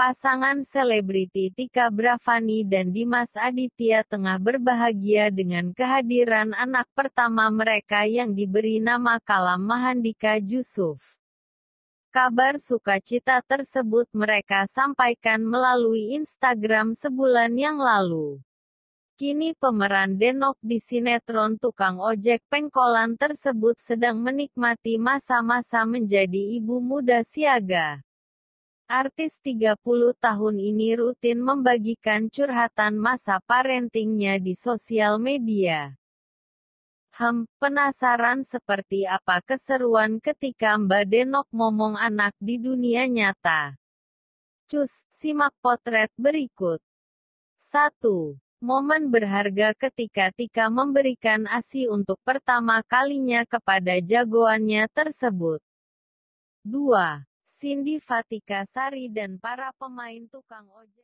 Pasangan selebriti Tika Bravani dan Dimas Aditya tengah berbahagia dengan kehadiran anak pertama mereka yang diberi nama Kalam Mahandika Yusuf. Kabar sukacita tersebut mereka sampaikan melalui Instagram sebulan yang lalu. Kini pemeran Denok di sinetron tukang ojek pengkolan tersebut sedang menikmati masa-masa menjadi ibu muda siaga. Artis 30 tahun ini rutin membagikan curhatan masa parentingnya di sosial media. Hem, penasaran seperti apa keseruan ketika Mbak Denok momong anak di dunia nyata. Cus, simak potret berikut. 1. Momen berharga ketika Tika memberikan ASI untuk pertama kalinya kepada jagoannya tersebut. 2 Cindy Fatika Sari dan para pemain tukang ojek.